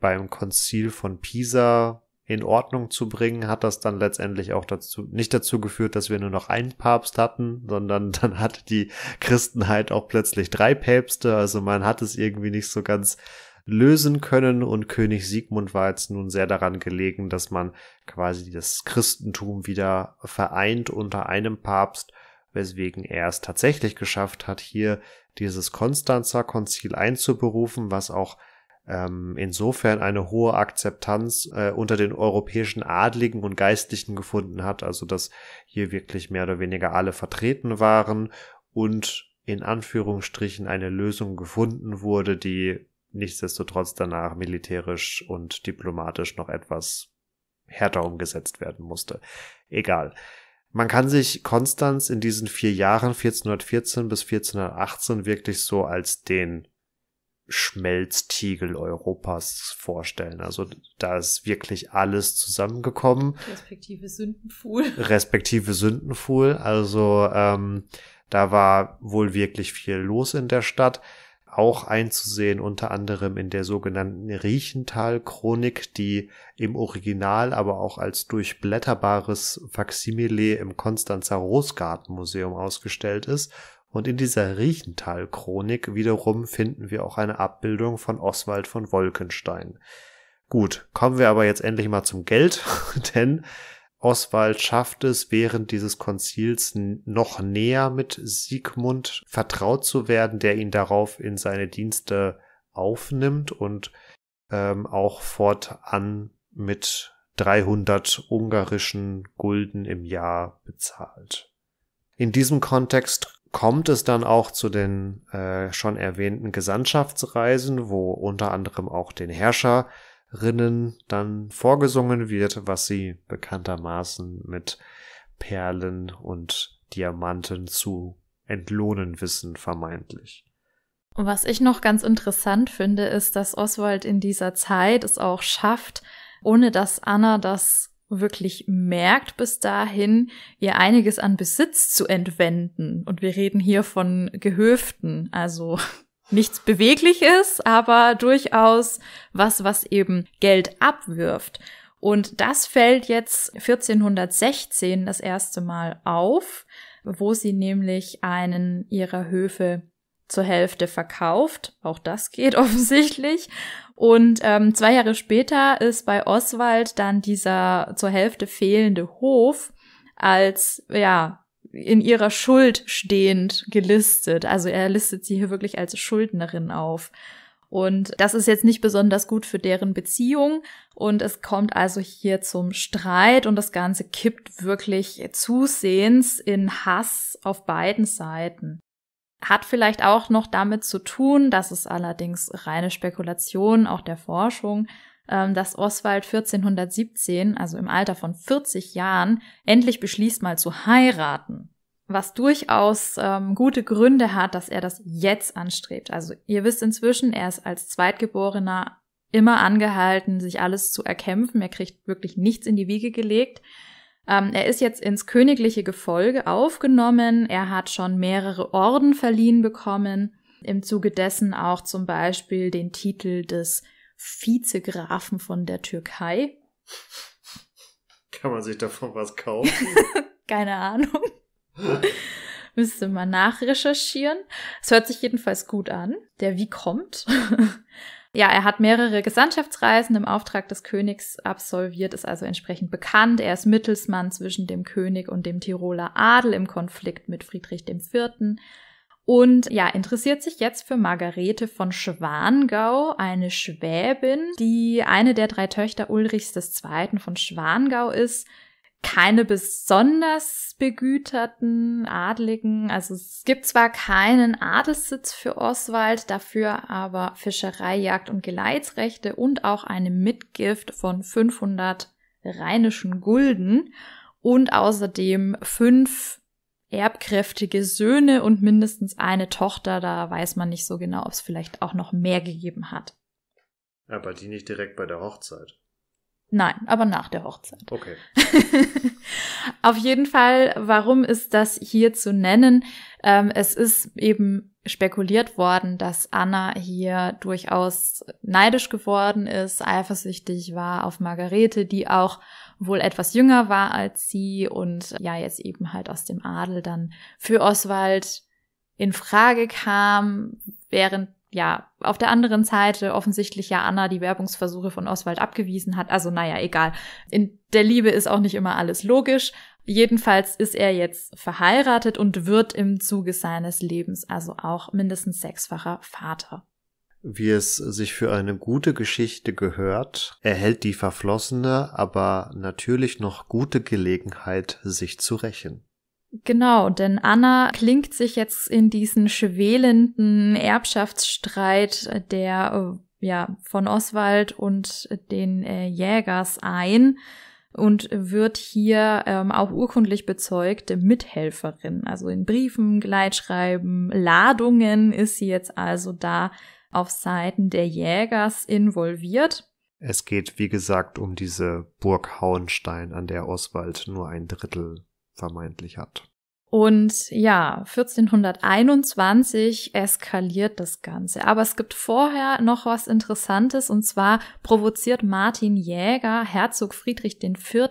beim Konzil von Pisa in Ordnung zu bringen, hat das dann letztendlich auch dazu, nicht dazu geführt, dass wir nur noch einen Papst hatten, sondern dann hatte die Christenheit auch plötzlich drei Päpste. Also man hat es irgendwie nicht so ganz lösen können. Und König Sigmund war jetzt nun sehr daran gelegen, dass man quasi das Christentum wieder vereint unter einem Papst, weswegen er es tatsächlich geschafft hat, hier dieses Konstanzer Konzil einzuberufen, was auch ähm, insofern eine hohe Akzeptanz äh, unter den europäischen Adligen und Geistlichen gefunden hat, also dass hier wirklich mehr oder weniger alle vertreten waren und in Anführungsstrichen eine Lösung gefunden wurde, die nichtsdestotrotz danach militärisch und diplomatisch noch etwas härter umgesetzt werden musste. Egal. Man kann sich Konstanz in diesen vier Jahren 1414 bis 1418 wirklich so als den Schmelztiegel Europas vorstellen. Also da ist wirklich alles zusammengekommen. Respektive Sündenfuhl. Respektive Sündenfuhl. Also ähm, da war wohl wirklich viel los in der Stadt auch einzusehen, unter anderem in der sogenannten riechental chronik die im Original, aber auch als durchblätterbares Faksimile im Konstanzer Rosgartenmuseum ausgestellt ist. Und in dieser riechental chronik wiederum finden wir auch eine Abbildung von Oswald von Wolkenstein. Gut, kommen wir aber jetzt endlich mal zum Geld, denn Oswald schafft es, während dieses Konzils noch näher mit Siegmund vertraut zu werden, der ihn darauf in seine Dienste aufnimmt und ähm, auch fortan mit 300 ungarischen Gulden im Jahr bezahlt. In diesem Kontext kommt es dann auch zu den äh, schon erwähnten Gesandtschaftsreisen, wo unter anderem auch den Herrscher Rinnen dann vorgesungen wird, was sie bekanntermaßen mit Perlen und Diamanten zu entlohnen wissen, vermeintlich. Was ich noch ganz interessant finde, ist, dass Oswald in dieser Zeit es auch schafft, ohne dass Anna das wirklich merkt bis dahin, ihr einiges an Besitz zu entwenden. Und wir reden hier von Gehöften, also nichts Bewegliches, aber durchaus was, was eben Geld abwirft. Und das fällt jetzt 1416 das erste Mal auf, wo sie nämlich einen ihrer Höfe zur Hälfte verkauft. Auch das geht offensichtlich. Und ähm, zwei Jahre später ist bei Oswald dann dieser zur Hälfte fehlende Hof als ja in ihrer Schuld stehend gelistet. Also er listet sie hier wirklich als Schuldnerin auf. Und das ist jetzt nicht besonders gut für deren Beziehung. Und es kommt also hier zum Streit und das Ganze kippt wirklich zusehends in Hass auf beiden Seiten. Hat vielleicht auch noch damit zu tun, das ist allerdings reine Spekulation auch der Forschung, ähm, dass Oswald 1417, also im Alter von 40 Jahren, endlich beschließt, mal zu heiraten. Was durchaus ähm, gute Gründe hat, dass er das jetzt anstrebt. Also ihr wisst inzwischen, er ist als Zweitgeborener immer angehalten, sich alles zu erkämpfen. Er kriegt wirklich nichts in die Wiege gelegt. Ähm, er ist jetzt ins königliche Gefolge aufgenommen. Er hat schon mehrere Orden verliehen bekommen. Im Zuge dessen auch zum Beispiel den Titel des Vizegrafen von der Türkei. Kann man sich davon was kaufen? Keine Ahnung. Müsste man nachrecherchieren. Es hört sich jedenfalls gut an. Der wie kommt. ja, er hat mehrere Gesandtschaftsreisen im Auftrag des Königs absolviert, ist also entsprechend bekannt. Er ist Mittelsmann zwischen dem König und dem Tiroler Adel im Konflikt mit Friedrich IV und ja, interessiert sich jetzt für Margarete von Schwangau, eine Schwäbin, die eine der drei Töchter Ulrichs II. von Schwangau ist. Keine besonders begüterten Adligen. Also es gibt zwar keinen Adelssitz für Oswald, dafür aber Fischerei, Jagd und Geleitsrechte und auch eine Mitgift von 500 rheinischen Gulden und außerdem fünf erbkräftige Söhne und mindestens eine Tochter. Da weiß man nicht so genau, ob es vielleicht auch noch mehr gegeben hat. Aber die nicht direkt bei der Hochzeit. Nein, aber nach der Hochzeit. Okay. Auf jeden Fall, warum ist das hier zu nennen? Ähm, es ist eben spekuliert worden, dass Anna hier durchaus neidisch geworden ist, eifersüchtig war auf Margarete, die auch wohl etwas jünger war als sie und ja, jetzt eben halt aus dem Adel dann für Oswald in Frage kam, während ja, auf der anderen Seite offensichtlich ja Anna die Werbungsversuche von Oswald abgewiesen hat. Also naja, egal. In der Liebe ist auch nicht immer alles logisch. Jedenfalls ist er jetzt verheiratet und wird im Zuge seines Lebens also auch mindestens sechsfacher Vater. Wie es sich für eine gute Geschichte gehört, erhält die Verflossene aber natürlich noch gute Gelegenheit, sich zu rächen. Genau, denn Anna klingt sich jetzt in diesen schwelenden Erbschaftsstreit äh, der äh, ja, von Oswald und den äh, Jägers ein und wird hier ähm, auch urkundlich bezeugte Mithelferin. Also in Briefen, Gleitschreiben, Ladungen ist sie jetzt also da auf Seiten der Jägers involviert. Es geht, wie gesagt, um diese Burg Hauenstein, an der Oswald nur ein Drittel vermeintlich hat. Und ja, 1421 eskaliert das Ganze. Aber es gibt vorher noch was Interessantes, und zwar provoziert Martin Jäger, Herzog Friedrich IV.,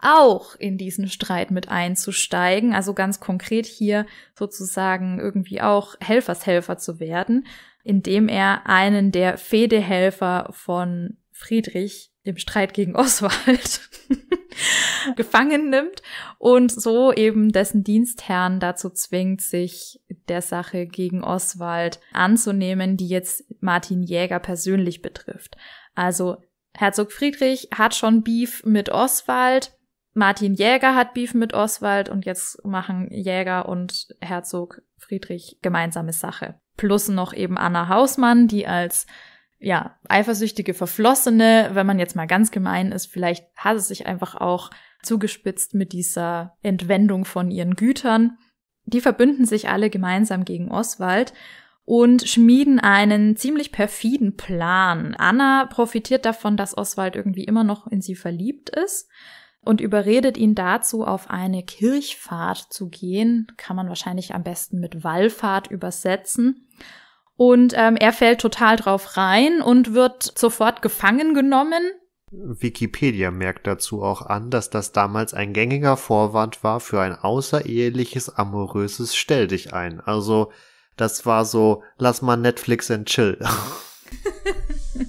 auch in diesen Streit mit einzusteigen. Also ganz konkret hier sozusagen irgendwie auch Helfershelfer zu werden indem er einen der Fehdehelfer von Friedrich im Streit gegen Oswald gefangen nimmt und so eben dessen Dienstherrn dazu zwingt, sich der Sache gegen Oswald anzunehmen, die jetzt Martin Jäger persönlich betrifft. Also Herzog Friedrich hat schon Beef mit Oswald, Martin Jäger hat Beef mit Oswald und jetzt machen Jäger und Herzog Friedrich gemeinsame Sache plus noch eben Anna Hausmann, die als ja, eifersüchtige Verflossene, wenn man jetzt mal ganz gemein ist, vielleicht hat es sich einfach auch zugespitzt mit dieser Entwendung von ihren Gütern. Die verbünden sich alle gemeinsam gegen Oswald und schmieden einen ziemlich perfiden Plan. Anna profitiert davon, dass Oswald irgendwie immer noch in sie verliebt ist und überredet ihn dazu, auf eine Kirchfahrt zu gehen. Kann man wahrscheinlich am besten mit Wallfahrt übersetzen. Und ähm, er fällt total drauf rein und wird sofort gefangen genommen. Wikipedia merkt dazu auch an, dass das damals ein gängiger Vorwand war für ein außereheliches amoröses Stell dich ein. Also das war so, lass mal Netflix and chill.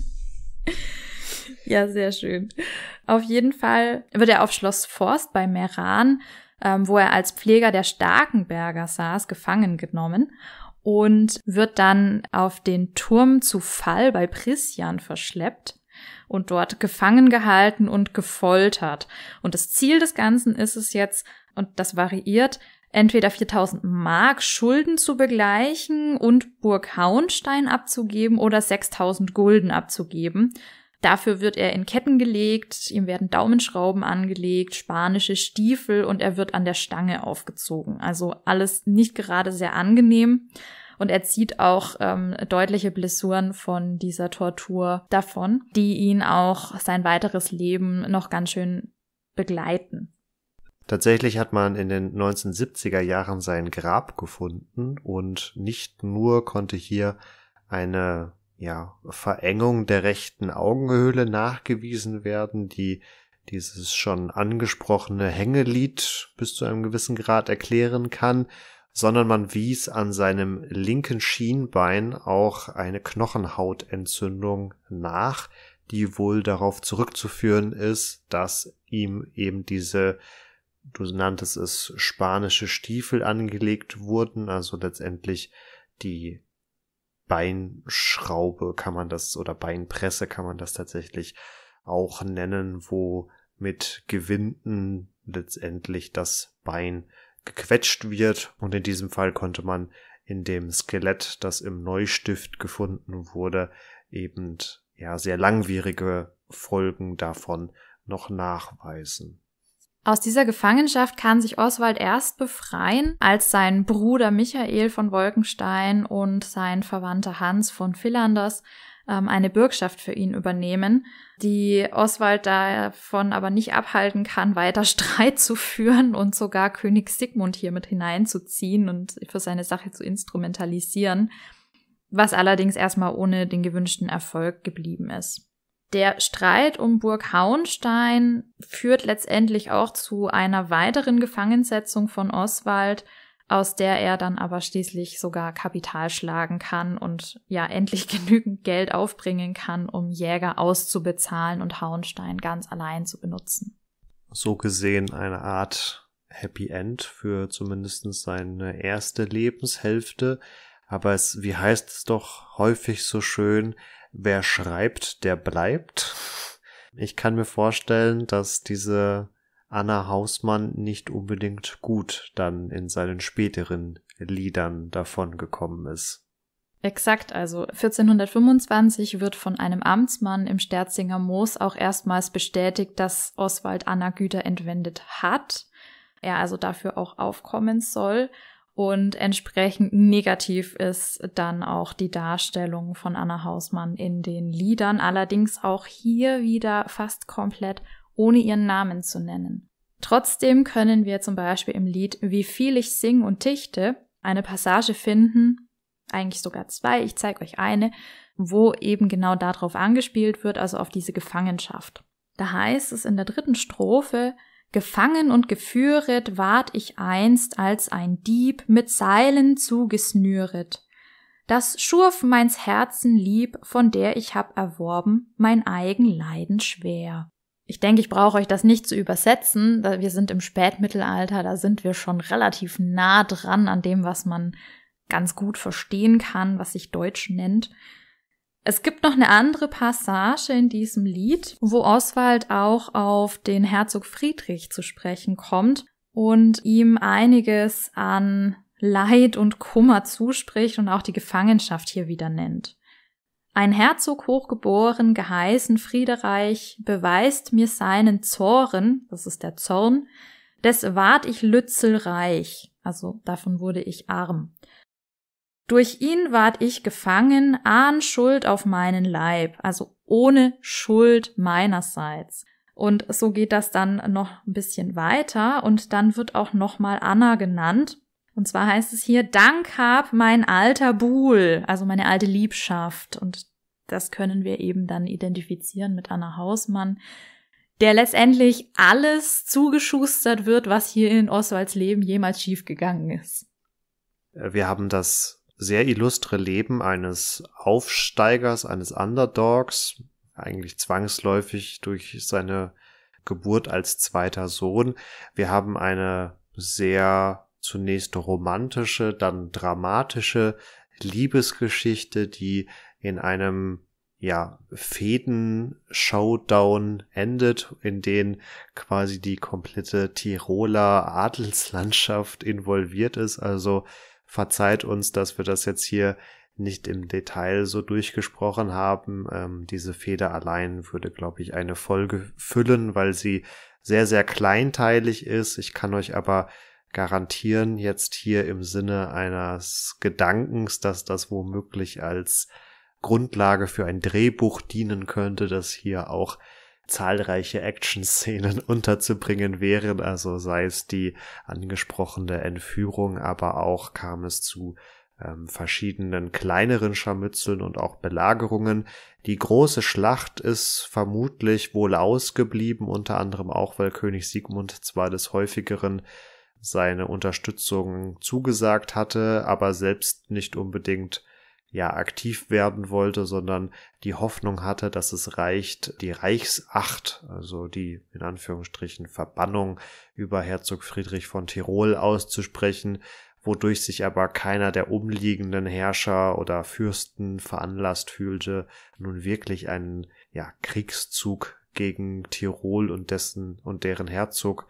ja, sehr schön. Auf jeden Fall wird er auf Schloss Forst bei Meran, ähm, wo er als Pfleger der Starkenberger saß, gefangen genommen und wird dann auf den Turm zu Fall bei Prisjan verschleppt und dort gefangen gehalten und gefoltert. Und das Ziel des Ganzen ist es jetzt, und das variiert, entweder 4000 Mark Schulden zu begleichen und Burg Hauenstein abzugeben oder 6000 Gulden abzugeben. Dafür wird er in Ketten gelegt, ihm werden Daumenschrauben angelegt, spanische Stiefel und er wird an der Stange aufgezogen. Also alles nicht gerade sehr angenehm. Und er zieht auch ähm, deutliche Blessuren von dieser Tortur davon, die ihn auch sein weiteres Leben noch ganz schön begleiten. Tatsächlich hat man in den 1970er Jahren sein Grab gefunden und nicht nur konnte hier eine ja, Verengung der rechten Augenhöhle nachgewiesen werden, die dieses schon angesprochene Hängelied bis zu einem gewissen Grad erklären kann, sondern man wies an seinem linken Schienbein auch eine Knochenhautentzündung nach, die wohl darauf zurückzuführen ist, dass ihm eben diese, du nanntest es, spanische Stiefel angelegt wurden, also letztendlich die Beinschraube kann man das oder Beinpresse kann man das tatsächlich auch nennen, wo mit Gewinden letztendlich das Bein gequetscht wird. Und in diesem Fall konnte man in dem Skelett, das im Neustift gefunden wurde, eben ja sehr langwierige Folgen davon noch nachweisen. Aus dieser Gefangenschaft kann sich Oswald erst befreien, als sein Bruder Michael von Wolkenstein und sein Verwandter Hans von Philanders ähm, eine Bürgschaft für ihn übernehmen, die Oswald davon aber nicht abhalten kann, weiter Streit zu führen und sogar König Sigmund hier mit hineinzuziehen und für seine Sache zu instrumentalisieren, was allerdings erstmal ohne den gewünschten Erfolg geblieben ist. Der Streit um Burg Hauenstein führt letztendlich auch zu einer weiteren Gefangensetzung von Oswald, aus der er dann aber schließlich sogar Kapital schlagen kann und ja endlich genügend Geld aufbringen kann, um Jäger auszubezahlen und Hauenstein ganz allein zu benutzen. So gesehen eine Art Happy End für zumindest seine erste Lebenshälfte. Aber es, wie heißt es doch häufig so schön, wer schreibt, der bleibt. Ich kann mir vorstellen, dass diese Anna Hausmann nicht unbedingt gut dann in seinen späteren Liedern davon gekommen ist. Exakt, also 1425 wird von einem Amtsmann im Sterzinger Moos auch erstmals bestätigt, dass Oswald Anna Güter entwendet hat, er also dafür auch aufkommen soll. Und entsprechend negativ ist dann auch die Darstellung von Anna Hausmann in den Liedern, allerdings auch hier wieder fast komplett ohne ihren Namen zu nennen. Trotzdem können wir zum Beispiel im Lied Wie viel ich sing und dichte eine Passage finden, eigentlich sogar zwei, ich zeige euch eine, wo eben genau darauf angespielt wird, also auf diese Gefangenschaft. Da heißt es in der dritten Strophe, Gefangen und geführet ward ich einst als ein Dieb mit Seilen zugesnüret. Das schurf meins Herzen lieb, von der ich hab erworben, mein eigen Leiden schwer. Ich denke, ich brauche euch das nicht zu übersetzen. Wir sind im Spätmittelalter, da sind wir schon relativ nah dran an dem, was man ganz gut verstehen kann, was sich Deutsch nennt. Es gibt noch eine andere Passage in diesem Lied, wo Oswald auch auf den Herzog Friedrich zu sprechen kommt und ihm einiges an Leid und Kummer zuspricht und auch die Gefangenschaft hier wieder nennt. Ein Herzog hochgeboren, geheißen Friederreich, beweist mir seinen Zorn, das ist der Zorn, des ward ich lützelreich, also davon wurde ich arm. Durch ihn ward ich gefangen, ahn Schuld auf meinen Leib, also ohne Schuld meinerseits. Und so geht das dann noch ein bisschen weiter und dann wird auch nochmal Anna genannt. Und zwar heißt es hier, Dank hab mein alter Buhl, also meine alte Liebschaft. Und das können wir eben dann identifizieren mit Anna Hausmann, der letztendlich alles zugeschustert wird, was hier in Oswalds Leben jemals schiefgegangen ist. Äh, wir haben das sehr illustre Leben eines Aufsteigers, eines Underdogs, eigentlich zwangsläufig durch seine Geburt als zweiter Sohn. Wir haben eine sehr zunächst romantische, dann dramatische Liebesgeschichte, die in einem ja, Fäden-Showdown endet, in den quasi die komplette Tiroler Adelslandschaft involviert ist. Also Verzeiht uns, dass wir das jetzt hier nicht im Detail so durchgesprochen haben. Ähm, diese Feder allein würde, glaube ich, eine Folge füllen, weil sie sehr, sehr kleinteilig ist. Ich kann euch aber garantieren, jetzt hier im Sinne eines Gedankens, dass das womöglich als Grundlage für ein Drehbuch dienen könnte, dass hier auch zahlreiche Action-Szenen unterzubringen wären, also sei es die angesprochene Entführung, aber auch kam es zu ähm, verschiedenen kleineren Scharmützeln und auch Belagerungen. Die große Schlacht ist vermutlich wohl ausgeblieben, unter anderem auch, weil König Sigmund zwar des häufigeren seine Unterstützung zugesagt hatte, aber selbst nicht unbedingt ja aktiv werden wollte, sondern die Hoffnung hatte, dass es reicht, die Reichsacht, also die in Anführungsstrichen Verbannung über Herzog Friedrich von Tirol auszusprechen, wodurch sich aber keiner der umliegenden Herrscher oder Fürsten veranlasst fühlte, nun wirklich einen ja, Kriegszug gegen Tirol und dessen und deren Herzog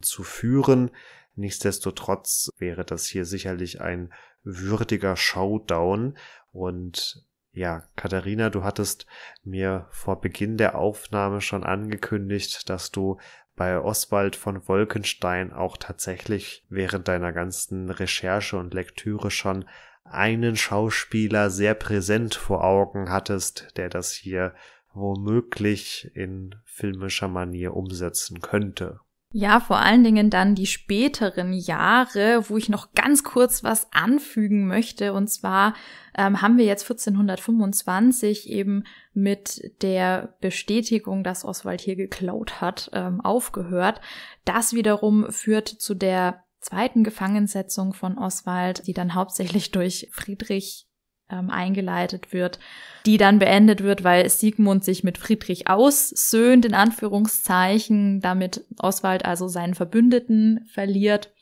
zu führen. Nichtsdestotrotz wäre das hier sicherlich ein würdiger Showdown und ja, Katharina, du hattest mir vor Beginn der Aufnahme schon angekündigt, dass du bei Oswald von Wolkenstein auch tatsächlich während deiner ganzen Recherche und Lektüre schon einen Schauspieler sehr präsent vor Augen hattest, der das hier womöglich in filmischer Manier umsetzen könnte. Ja, vor allen Dingen dann die späteren Jahre, wo ich noch ganz kurz was anfügen möchte. Und zwar ähm, haben wir jetzt 1425 eben mit der Bestätigung, dass Oswald hier geklaut hat, ähm, aufgehört. Das wiederum führt zu der zweiten Gefangensetzung von Oswald, die dann hauptsächlich durch Friedrich ähm, eingeleitet wird, die dann beendet wird, weil Siegmund sich mit Friedrich aussöhnt, in Anführungszeichen, damit Oswald also seinen Verbündeten verliert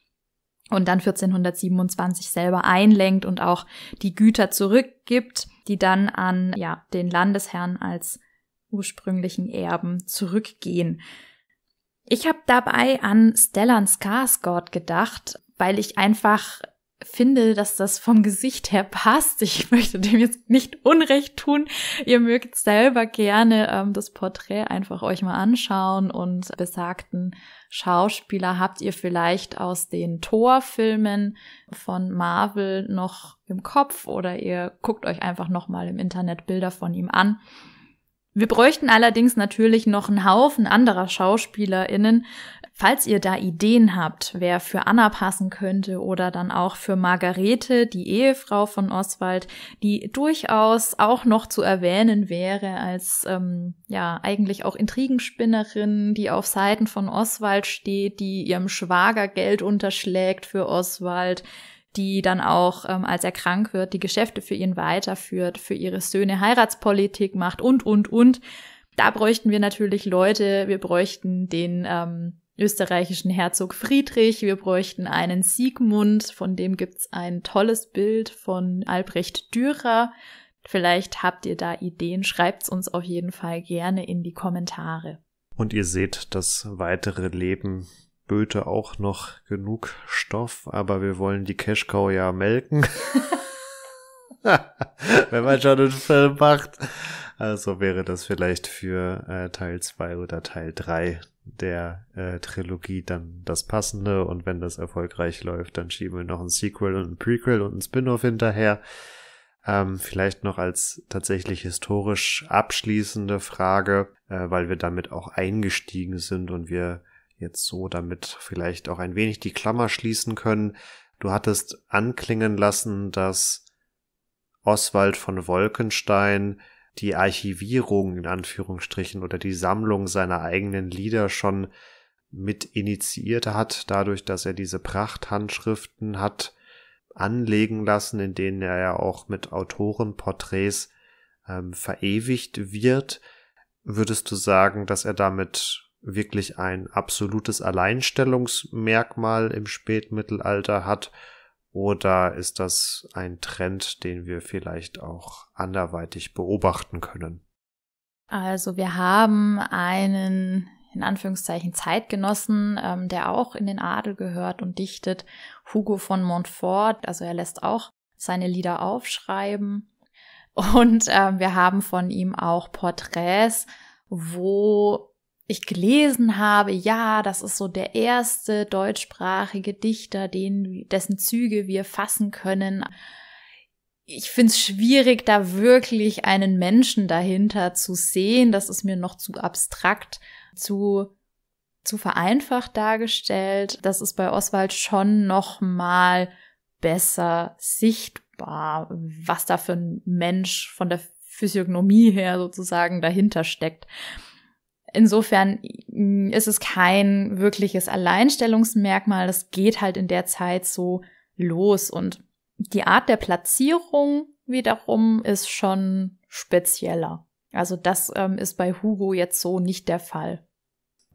und dann 1427 selber einlenkt und auch die Güter zurückgibt, die dann an ja, den Landesherrn als ursprünglichen Erben zurückgehen. Ich habe dabei an Stellan Skarsgård gedacht, weil ich einfach finde, dass das vom Gesicht her passt. Ich möchte dem jetzt nicht Unrecht tun. Ihr mögt selber gerne ähm, das Porträt einfach euch mal anschauen und besagten Schauspieler habt ihr vielleicht aus den Thor-Filmen von Marvel noch im Kopf oder ihr guckt euch einfach nochmal im Internet Bilder von ihm an wir bräuchten allerdings natürlich noch einen Haufen anderer SchauspielerInnen. Falls ihr da Ideen habt, wer für Anna passen könnte oder dann auch für Margarete, die Ehefrau von Oswald, die durchaus auch noch zu erwähnen wäre als, ähm, ja, eigentlich auch Intrigenspinnerin, die auf Seiten von Oswald steht, die ihrem Schwager Geld unterschlägt für Oswald, die dann auch, ähm, als er krank wird, die Geschäfte für ihn weiterführt, für ihre Söhne Heiratspolitik macht und, und, und. Da bräuchten wir natürlich Leute, wir bräuchten den ähm, österreichischen Herzog Friedrich, wir bräuchten einen Siegmund, von dem gibt's ein tolles Bild von Albrecht Dürer. Vielleicht habt ihr da Ideen, schreibt's uns auf jeden Fall gerne in die Kommentare. Und ihr seht das weitere Leben Böte auch noch genug Stoff, aber wir wollen die Cashcow ja melken. Wenn man schon einen Film macht. Also wäre das vielleicht für äh, Teil 2 oder Teil 3 der äh, Trilogie dann das passende. Und wenn das erfolgreich läuft, dann schieben wir noch ein Sequel und ein Prequel und ein Spin-off hinterher. Ähm, vielleicht noch als tatsächlich historisch abschließende Frage, äh, weil wir damit auch eingestiegen sind und wir Jetzt so, damit vielleicht auch ein wenig die Klammer schließen können. Du hattest anklingen lassen, dass Oswald von Wolkenstein die Archivierung in Anführungsstrichen oder die Sammlung seiner eigenen Lieder schon mit initiiert hat, dadurch, dass er diese Prachthandschriften hat anlegen lassen, in denen er ja auch mit Autorenporträts ähm, verewigt wird. Würdest du sagen, dass er damit wirklich ein absolutes Alleinstellungsmerkmal im Spätmittelalter hat? Oder ist das ein Trend, den wir vielleicht auch anderweitig beobachten können? Also wir haben einen in Anführungszeichen Zeitgenossen, ähm, der auch in den Adel gehört und dichtet, Hugo von Montfort. Also er lässt auch seine Lieder aufschreiben. Und ähm, wir haben von ihm auch Porträts, wo ich gelesen habe, ja, das ist so der erste deutschsprachige Dichter, den, dessen Züge wir fassen können. Ich finde es schwierig, da wirklich einen Menschen dahinter zu sehen. Das ist mir noch zu abstrakt, zu, zu vereinfacht dargestellt. Das ist bei Oswald schon noch mal besser sichtbar, was da für ein Mensch von der Physiognomie her sozusagen dahinter steckt. Insofern mm, ist es kein wirkliches Alleinstellungsmerkmal. Das geht halt in der Zeit so los. Und die Art der Platzierung wiederum ist schon spezieller. Also das ähm, ist bei Hugo jetzt so nicht der Fall.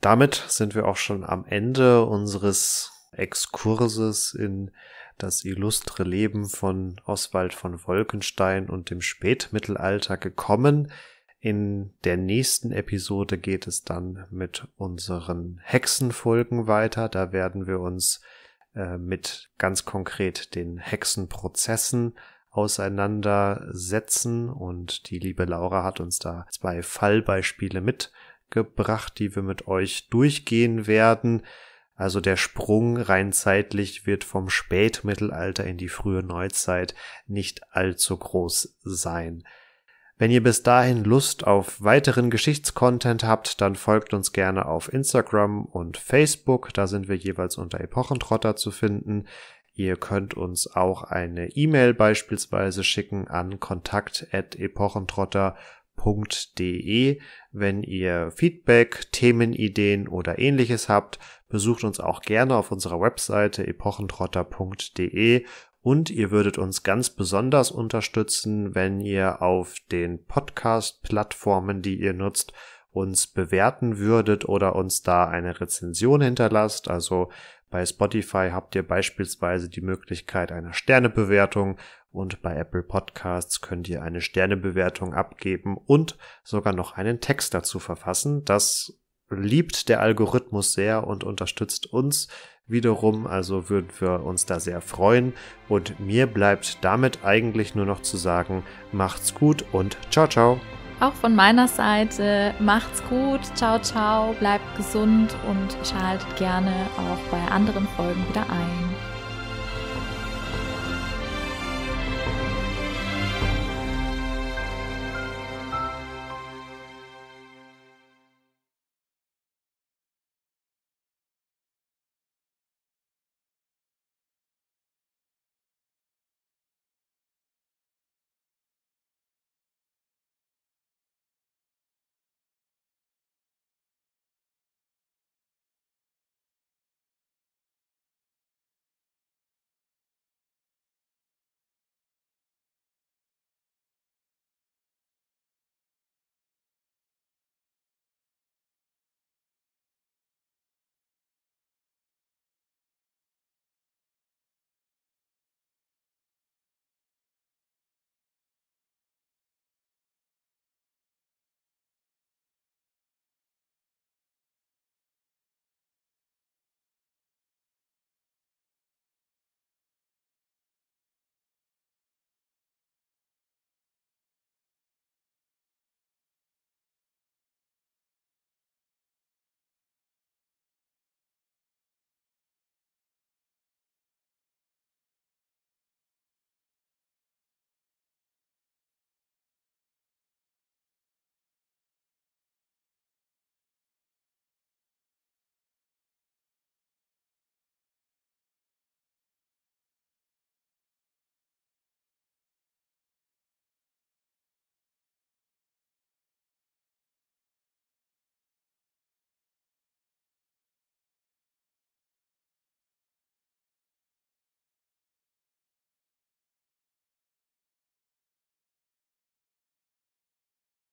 Damit sind wir auch schon am Ende unseres Exkurses in das illustre Leben von Oswald von Wolkenstein und dem Spätmittelalter gekommen. In der nächsten Episode geht es dann mit unseren Hexenfolgen weiter. Da werden wir uns äh, mit ganz konkret den Hexenprozessen auseinandersetzen und die liebe Laura hat uns da zwei Fallbeispiele mitgebracht, die wir mit euch durchgehen werden. Also der Sprung rein zeitlich wird vom Spätmittelalter in die frühe Neuzeit nicht allzu groß sein. Wenn ihr bis dahin Lust auf weiteren Geschichtscontent habt, dann folgt uns gerne auf Instagram und Facebook. Da sind wir jeweils unter Epochentrotter zu finden. Ihr könnt uns auch eine E-Mail beispielsweise schicken an kontakt.epochentrotter.de. Wenn ihr Feedback, Themenideen oder ähnliches habt, besucht uns auch gerne auf unserer Webseite epochentrotter.de und ihr würdet uns ganz besonders unterstützen, wenn ihr auf den Podcast-Plattformen, die ihr nutzt, uns bewerten würdet oder uns da eine Rezension hinterlasst. Also bei Spotify habt ihr beispielsweise die Möglichkeit einer Sternebewertung und bei Apple Podcasts könnt ihr eine Sternebewertung abgeben und sogar noch einen Text dazu verfassen. Das liebt der Algorithmus sehr und unterstützt uns wiederum, also würden wir uns da sehr freuen. Und mir bleibt damit eigentlich nur noch zu sagen, macht's gut und ciao, ciao. Auch von meiner Seite, macht's gut, ciao, ciao, bleibt gesund und schaltet gerne auch bei anderen Folgen wieder ein.